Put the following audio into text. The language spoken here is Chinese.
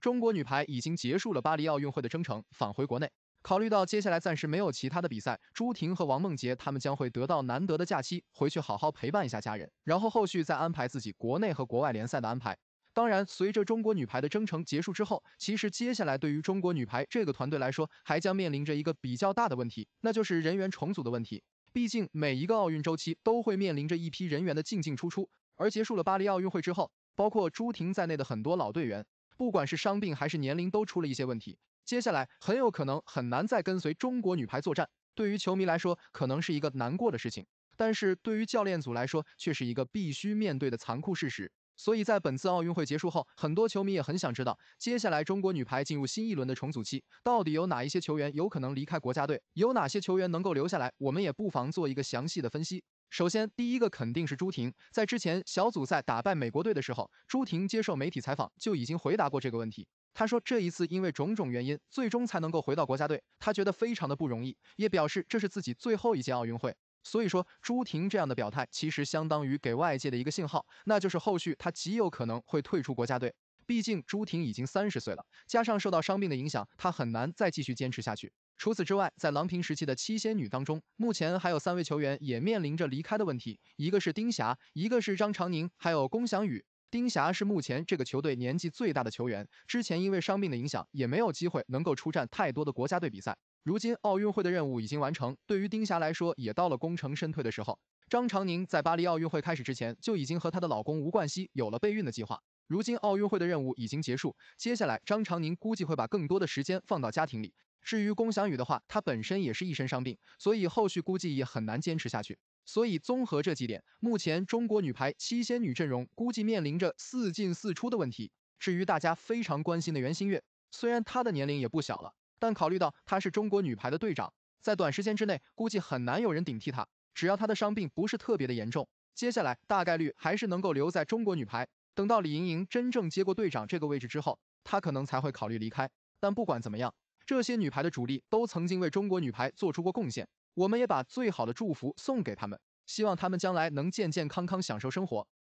中国女排已经结束了巴黎奥运会的征程，返回国内。考虑到接下来暂时没有其他的比赛，朱婷和王梦洁他们将会得到难得的假期，回去好好陪伴一下家人，然后后续再安排自己国内和国外联赛的安排。当然，随着中国女排的征程结束之后，其实接下来对于中国女排这个团队来说，还将面临着一个比较大的问题，那就是人员重组的问题。毕竟每一个奥运周期都会面临着一批人员的进进出出，而结束了巴黎奥运会之后，包括朱婷在内的很多老队员。不管是伤病还是年龄，都出了一些问题。接下来很有可能很难再跟随中国女排作战，对于球迷来说，可能是一个难过的事情；但是对于教练组来说，却是一个必须面对的残酷事实。所以，在本次奥运会结束后，很多球迷也很想知道，接下来中国女排进入新一轮的重组期，到底有哪一些球员有可能离开国家队，有哪些球员能够留下来？我们也不妨做一个详细的分析。首先，第一个肯定是朱婷。在之前小组赛打败美国队的时候，朱婷接受媒体采访就已经回答过这个问题。他说，这一次因为种种原因，最终才能够回到国家队，他觉得非常的不容易，也表示这是自己最后一届奥运会。所以说，朱婷这样的表态，其实相当于给外界的一个信号，那就是后续他极有可能会退出国家队。毕竟朱婷已经三十岁了，加上受到伤病的影响，他很难再继续坚持下去。除此之外，在郎平时期的七仙女当中，目前还有三位球员也面临着离开的问题，一个是丁霞，一个是张常宁，还有龚翔宇。丁霞是目前这个球队年纪最大的球员，之前因为伤病的影响，也没有机会能够出战太多的国家队比赛。如今奥运会的任务已经完成，对于丁霞来说，也到了功成身退的时候。张常宁在巴黎奥运会开始之前，就已经和她的老公吴冠希有了备孕的计划。如今奥运会的任务已经结束，接下来张常宁估计会把更多的时间放到家庭里。至于龚翔宇的话，他本身也是一身伤病，所以后续估计也很难坚持下去。所以综合这几点，目前中国女排七仙女阵容估计面临着四进四出的问题。至于大家非常关心的袁心玥，虽然她的年龄也不小了，但考虑到她是中国女排的队长，在短时间之内估计很难有人顶替她。只要她的伤病不是特别的严重，接下来大概率还是能够留在中国女排。等到李盈莹真正接过队长这个位置之后，她可能才会考虑离开。但不管怎么样。这些女排的主力都曾经为中国女排做出过贡献，我们也把最好的祝福送给他们，希望他们将来能健健康康享受生活。